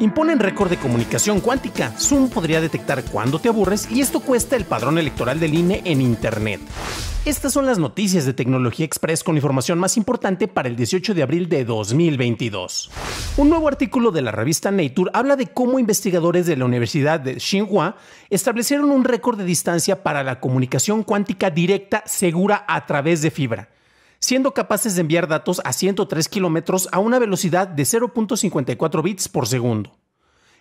Imponen récord de comunicación cuántica. Zoom podría detectar cuándo te aburres y esto cuesta el padrón electoral del INE en Internet. Estas son las noticias de Tecnología Express con información más importante para el 18 de abril de 2022. Un nuevo artículo de la revista Nature habla de cómo investigadores de la Universidad de Xinhua establecieron un récord de distancia para la comunicación cuántica directa segura a través de fibra siendo capaces de enviar datos a 103 kilómetros a una velocidad de 0.54 bits por segundo.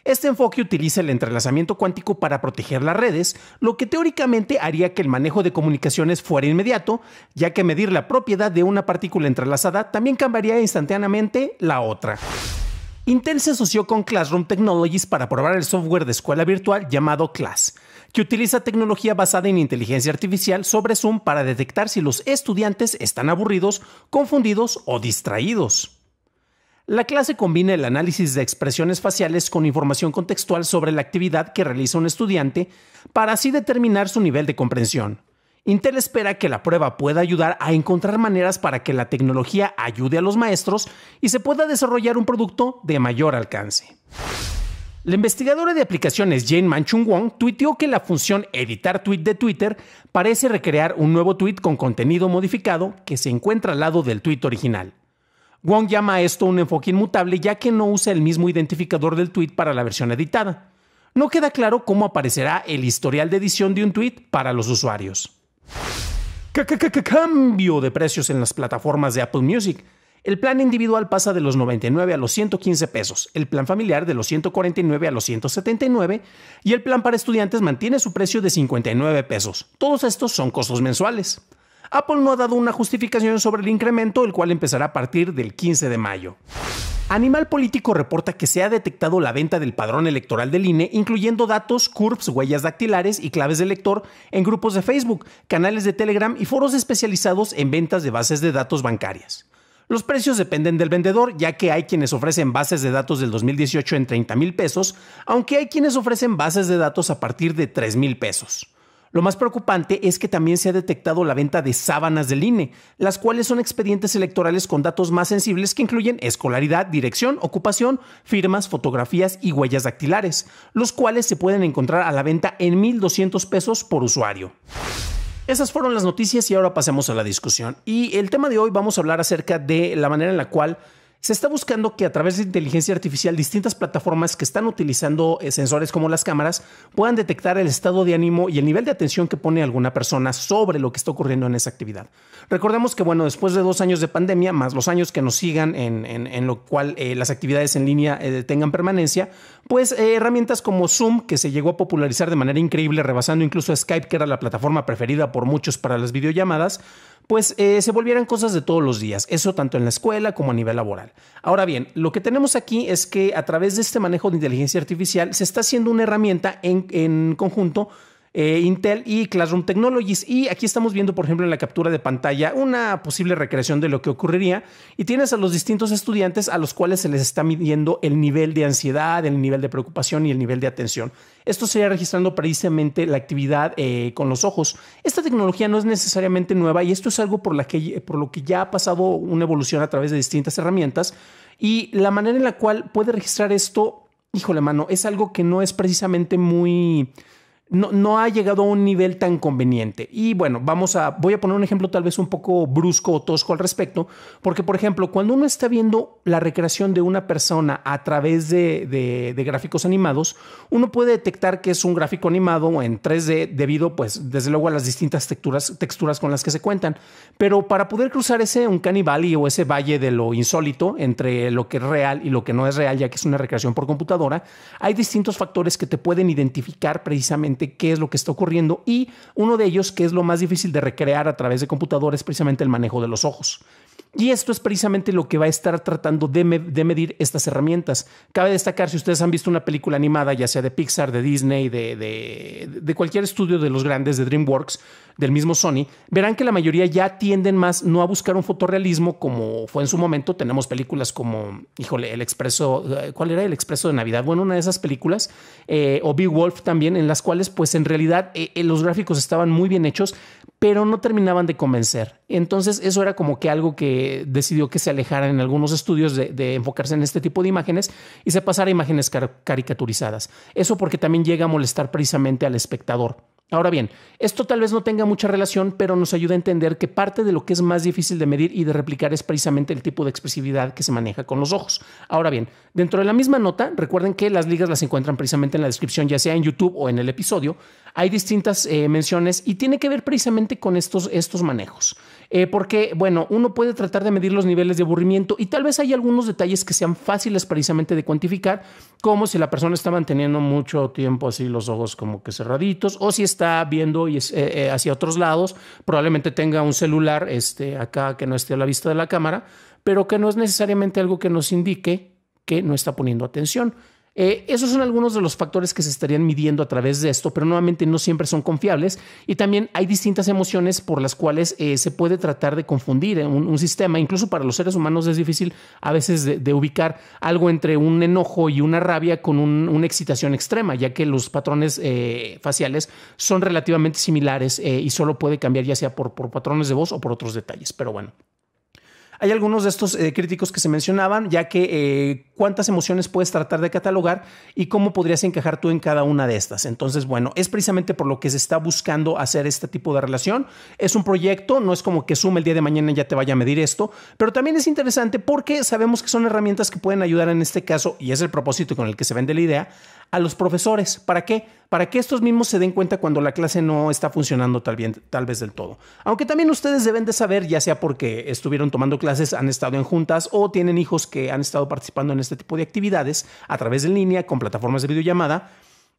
Este enfoque utiliza el entrelazamiento cuántico para proteger las redes, lo que teóricamente haría que el manejo de comunicaciones fuera inmediato, ya que medir la propiedad de una partícula entrelazada también cambiaría instantáneamente la otra. Intel se asoció con Classroom Technologies para probar el software de escuela virtual llamado Class, que utiliza tecnología basada en inteligencia artificial sobre Zoom para detectar si los estudiantes están aburridos, confundidos o distraídos. La clase combina el análisis de expresiones faciales con información contextual sobre la actividad que realiza un estudiante para así determinar su nivel de comprensión. Intel espera que la prueba pueda ayudar a encontrar maneras para que la tecnología ayude a los maestros y se pueda desarrollar un producto de mayor alcance. La investigadora de aplicaciones Jane Manchun Wong tuiteó que la función editar tweet de Twitter parece recrear un nuevo tweet con contenido modificado que se encuentra al lado del tweet original. Wong llama a esto un enfoque inmutable ya que no usa el mismo identificador del tweet para la versión editada. No queda claro cómo aparecerá el historial de edición de un tweet para los usuarios cambio de precios en las plataformas de Apple Music. El plan individual pasa de los 99 a los 115 pesos, el plan familiar de los 149 a los 179 y el plan para estudiantes mantiene su precio de 59 pesos. Todos estos son costos mensuales. Apple no ha dado una justificación sobre el incremento, el cual empezará a partir del 15 de mayo. Animal Político reporta que se ha detectado la venta del padrón electoral del INE, incluyendo datos, curves, huellas dactilares y claves de lector en grupos de Facebook, canales de Telegram y foros especializados en ventas de bases de datos bancarias. Los precios dependen del vendedor, ya que hay quienes ofrecen bases de datos del 2018 en 30 mil pesos, aunque hay quienes ofrecen bases de datos a partir de 3 mil pesos. Lo más preocupante es que también se ha detectado la venta de sábanas del INE, las cuales son expedientes electorales con datos más sensibles que incluyen escolaridad, dirección, ocupación, firmas, fotografías y huellas dactilares, los cuales se pueden encontrar a la venta en 1.200 pesos por usuario. Esas fueron las noticias y ahora pasemos a la discusión. Y el tema de hoy vamos a hablar acerca de la manera en la cual se está buscando que a través de inteligencia artificial distintas plataformas que están utilizando eh, sensores como las cámaras puedan detectar el estado de ánimo y el nivel de atención que pone alguna persona sobre lo que está ocurriendo en esa actividad. Recordemos que, bueno, después de dos años de pandemia, más los años que nos sigan en, lo cual eh, las actividades en línea eh, tengan permanencia, pues herramientas como Zoom, que se llegó a popularizar de manera increíble, rebasando incluso a Skype, que era la plataforma preferida por muchos para las videollamadas, pues se volvieran cosas de todos los días, eso tanto en la escuela como a nivel laboral. Ahora bien, lo que tenemos aquí es que a través de este manejo de inteligencia artificial se está haciendo una herramienta en conjunto eh, Intel y Classroom Technologies. Y aquí estamos viendo, por ejemplo, en la captura de pantalla una posible recreación de lo que ocurriría. Y tienes a los distintos estudiantes a los cuales se les está midiendo el nivel de ansiedad, el nivel de preocupación y el nivel de atención. Esto sería registrando precisamente la actividad eh, con los ojos. Esta tecnología no es necesariamente nueva y esto es algo por, la que, por lo que ya ha pasado una evolución a través de distintas herramientas. Y la manera en la cual puede registrar esto, híjole mano, es algo que no es precisamente muy no, ha llegado a un nivel tan conveniente. Y bueno, vamos a, voy a poner un ejemplo tal vez un poco brusco o tosco al respecto, porque por ejemplo, cuando uno está viendo la recreación de una persona a través de, gráficos animados, uno puede detectar que es un gráfico animado en 3D debido, pues, desde luego a las distintas texturas, texturas con las que se cuentan. Pero para poder cruzar ese un y o ese valle de lo insólito entre lo que es real y lo que no es real, ya que es una recreación por computadora, hay distintos factores que te pueden identificar precisamente qué es lo que está ocurriendo y uno de ellos, que es lo más difícil de recrear a través de computador, es precisamente el manejo de los ojos. Y esto es precisamente lo que va a estar tratando de, medir estas herramientas. Cabe destacar, si ustedes han visto una película animada, ya sea de Pixar, de Disney, de, cualquier estudio de los grandes, de DreamWorks, del mismo Sony, verán que la mayoría ya tienden más no a buscar un fotorrealismo como fue en su momento. Tenemos películas como, híjole, El Expreso, eh, ¿cuál era El Expreso de Navidad? Bueno, una de esas películas, eh, o Big Wolf también, en las cuales pues en realidad eh, los gráficos estaban muy bien hechos, pero no terminaban de convencer. Entonces eso era como que algo que decidió que se alejara en algunos estudios de, enfocarse en este tipo de imágenes y se pasara a imágenes caricaturizadas. Eso porque también llega a molestar precisamente al espectador. Ahora bien, esto tal vez no tenga mucha relación, pero nos ayuda a entender que parte de lo que es más difícil de medir y de replicar es precisamente el tipo de expresividad que se maneja con los ojos. Ahora bien, dentro de la misma nota, recuerden que las ligas las encuentran precisamente en la descripción, ya sea en YouTube o en el episodio. Hay distintas eh, menciones y tiene que ver precisamente con estos, estos manejos. Eh, porque, bueno, uno puede tratar de medir los niveles de aburrimiento y tal vez hay algunos detalles que sean fáciles precisamente de cuantificar, como si la persona está manteniendo mucho tiempo así los ojos como que cerraditos o si está viendo y eh, eh, hacia otros lados, probablemente tenga un celular este, acá que no esté a la vista de la cámara, pero que no es necesariamente algo que nos indique que no está poniendo atención. Eh, esos son algunos de los factores que se estarían midiendo a través de esto, pero nuevamente no siempre son confiables y también hay distintas emociones por las cuales eh, se puede tratar de confundir eh, un, sistema. Incluso para los seres humanos es difícil a veces de, ubicar algo entre un enojo y una rabia con una excitación extrema, ya que los patrones faciales son relativamente similares y solo puede cambiar ya sea por, por patrones de voz o por otros detalles. Pero bueno. Hay algunos de estos eh, críticos que se mencionaban, ya que eh, cuántas emociones puedes tratar de catalogar y cómo podrías encajar tú en cada una de estas. Entonces, bueno, es precisamente por lo que se está buscando hacer este tipo de relación. Es un proyecto, no es como que sume el día de mañana y ya te vaya a medir esto, pero también es interesante porque sabemos que son herramientas que pueden ayudar en este caso, y es el propósito con el que se vende la idea, a los profesores. ¿Para qué? Para que estos mismos se den cuenta cuando la clase no está funcionando tal, bien, tal vez del todo. Aunque también ustedes deben de saber, ya sea porque estuvieron tomando clases, clases han estado en juntas o tienen hijos que han estado participando en este tipo de actividades a través de línea con plataformas de videollamada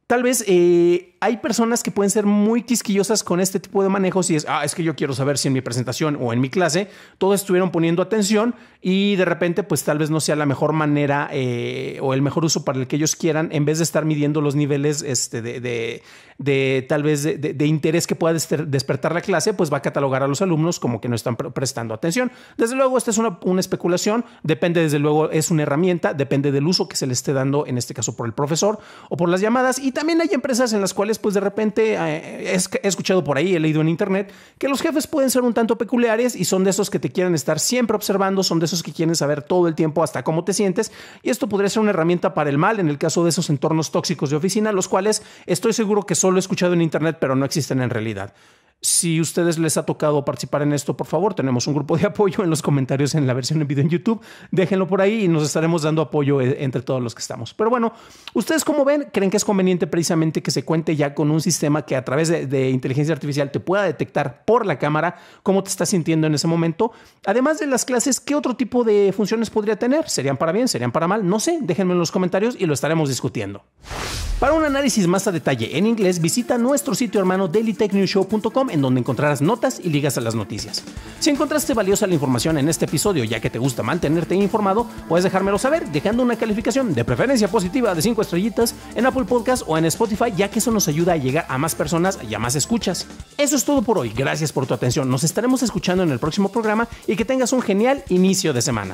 tal vez eh, hay personas que pueden ser muy quisquillosas con este tipo de manejos y es, ah, es que yo quiero saber si en mi presentación o en mi clase todos estuvieron poniendo atención y de repente pues tal vez no sea la mejor manera eh, o el mejor uso para el que ellos quieran en vez de estar midiendo los niveles este, de, de, tal vez de, interés que pueda despertar la clase, pues va a catalogar a los alumnos como que no están prestando atención. Desde luego, esta es una, especulación, depende desde luego, es una herramienta, depende del uso que se le esté dando, en este caso por el profesor o por las llamadas y también hay empresas en las cuales, pues de repente, eh, he escuchado por ahí, he leído en internet, que los jefes pueden ser un tanto peculiares y son de esos que te quieren estar siempre observando, son de esos que quieren saber todo el tiempo hasta cómo te sientes. Y esto podría ser una herramienta para el mal en el caso de esos entornos tóxicos de oficina, los cuales estoy seguro que solo he escuchado en internet, pero no existen en realidad. Si ustedes les ha tocado participar en esto, por favor, tenemos un grupo de apoyo en los comentarios en la versión en video en YouTube. Déjenlo por ahí y nos estaremos dando apoyo eh, entre todos los que estamos. Pero bueno, ¿ustedes como ven? ¿Creen que es conveniente precisamente que se cuente ya con un sistema que a través de, de inteligencia artificial te pueda detectar por la cámara cómo te estás sintiendo en ese momento? Además de las clases, ¿qué otro tipo de funciones podría tener? ¿Serían para bien? ¿Serían para mal? No sé, déjenme en los comentarios y lo estaremos discutiendo. Para un análisis más a detalle en inglés, visita nuestro sitio hermano dailytechnewshow.com en donde encontrarás notas y ligas a las noticias. Si encontraste valiosa la información en este episodio, ya que te gusta mantenerte informado, puedes dejármelo saber dejando una calificación de preferencia positiva de 5 estrellitas en Apple Podcast o en Spotify, ya que eso nos ayuda a llegar a más personas y a más escuchas. Eso es todo por hoy. Gracias por tu atención. Nos estaremos escuchando en el próximo programa y que tengas un genial inicio de semana.